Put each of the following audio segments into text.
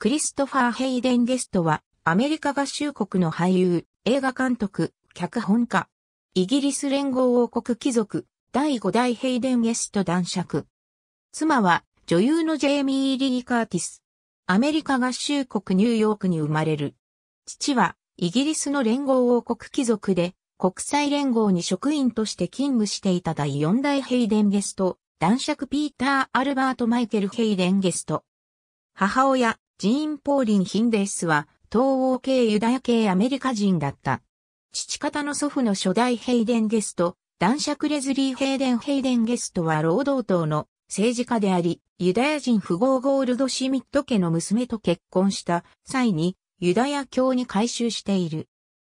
クリストファー・ヘイデン・ゲストは、アメリカ合衆国の俳優、映画監督、脚本家。イギリス連合王国貴族、第5代ヘイデン・ゲスト男爵。妻は、女優のジェイミー・リー・カーティス。アメリカ合衆国ニューヨークに生まれる。父は、イギリスの連合王国貴族で、国際連合に職員として勤務していた第4代ヘイデン・ゲスト、男爵ピーター・アルバート・マイケル・ヘイデン・ゲスト。母親、ジーン・ポーリン・ヒンデスは、東欧系ユダヤ系アメリカ人だった。父方の祖父の初代ヘイデン・ゲスト、男爵レズリー・ヘイデン・ヘイデン・ゲストは労働党の政治家であり、ユダヤ人富豪ゴールド・シミット家の娘と結婚した際に、ユダヤ教に改宗している。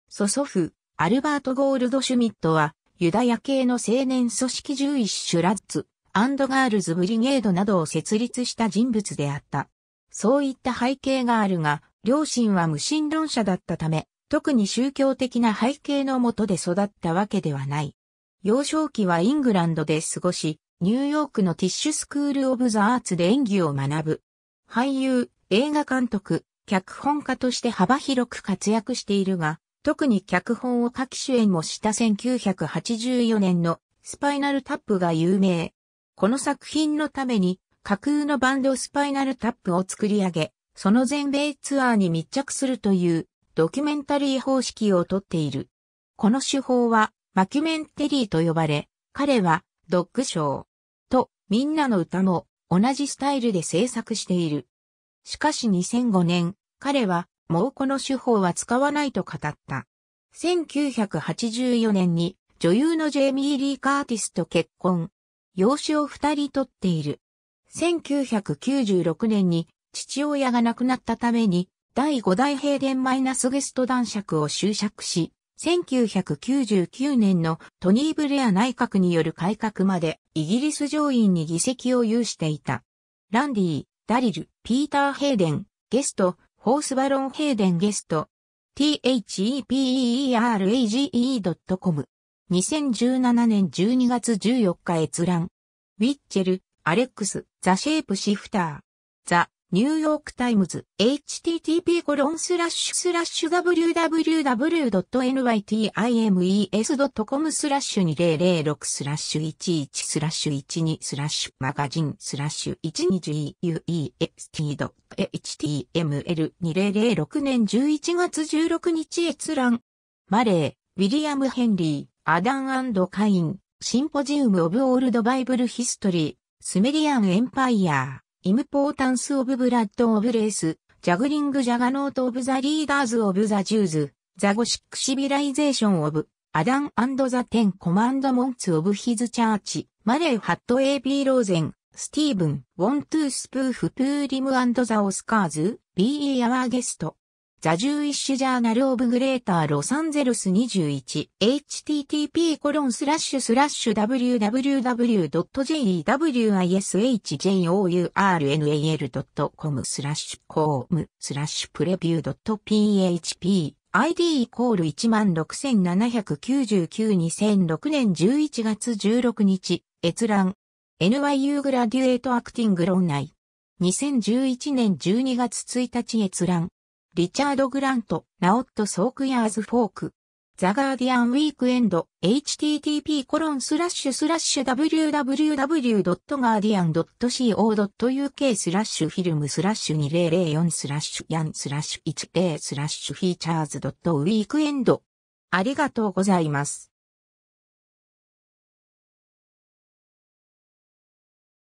祖祖父、アルバート・ゴールド・シュミットは、ユダヤ系の青年組織11シュラッツ、アンドガールズ・ブリゲードなどを設立した人物であった。そういった背景があるが、両親は無神論者だったため、特に宗教的な背景のもとで育ったわけではない。幼少期はイングランドで過ごし、ニューヨークのティッシュスクール・オブ・ザ・アーツで演技を学ぶ。俳優、映画監督、脚本家として幅広く活躍しているが、特に脚本を書き主演もした1984年のスパイナルタップが有名。この作品のために架空のバンドスパイナルタップを作り上げ、その全米ツアーに密着するというドキュメンタリー方式をとっている。この手法はマキュメンテリーと呼ばれ、彼はドッグショーとみんなの歌も同じスタイルで制作している。しかし2005年、彼はもうこの手法は使わないと語った。1984年に女優のジェイミー・リー・カーティスと結婚。養子を二人取っている。1996年に父親が亡くなったために第5代平殿マイナスゲスト男爵を就職し、1999年のトニー・ブレア内閣による改革までイギリス上院に議席を有していた。ランディ、ダリル、ピーター・ヘイデン、ゲスト、ホースバロン・ヘイデンゲスト、theperage.com。2017年12月14日閲覧。ウィッチェル、アレックス、ザ・シェイプシフター、ザ・ニューヨークタイムズ、http コロンスラッシュスラッシュ www.nytimes.com スラッシュ2006スラッシュ11スラッシュ12スラッシュマガジンスラッシュ 12uest.html2006 年11月16日閲覧。マレー、ウィリアム・ヘンリー、アダンカイン、シンポジウム・オブ・オールド・バイブル・ヒストリー、スメリアンエンパイア、イムポータンスオブブラッドオブレース、ジャグリングジャガノートオブザリーダーズオブザジューズ、ザゴシックシビライゼーションオブ、アダンザテンコマンドモンツオブヒズチャーチ、マレーハットエピー・ローゼン、スティーブン、ウォントゥースプーフプーリムザオスカーズ、ビーアワーゲスト。ザ・ジューイッシュ・ジャーナル・オブ・グレーター・ロサンゼルス 21http コロンスラッシュスラッシュ www.jewishjournal.com スラッシュコームスラッシュプレビュー .php ID イコール16799-2006年11月16日閲覧 NYU グラデュエートアクティング論内2011年12月1日閲覧リチャード・グラント、ナオット・ソークヤーズ・フォーク。ザ・ガーディアン・ウィークエンド、http コロンスラッシュスラッシュ www.guardian.co.uk スラッシュフィルムスラッシュ2004スラッシュヤンスラッシュ10スラッシュフィーチャーズ .weekend ありがとうございます。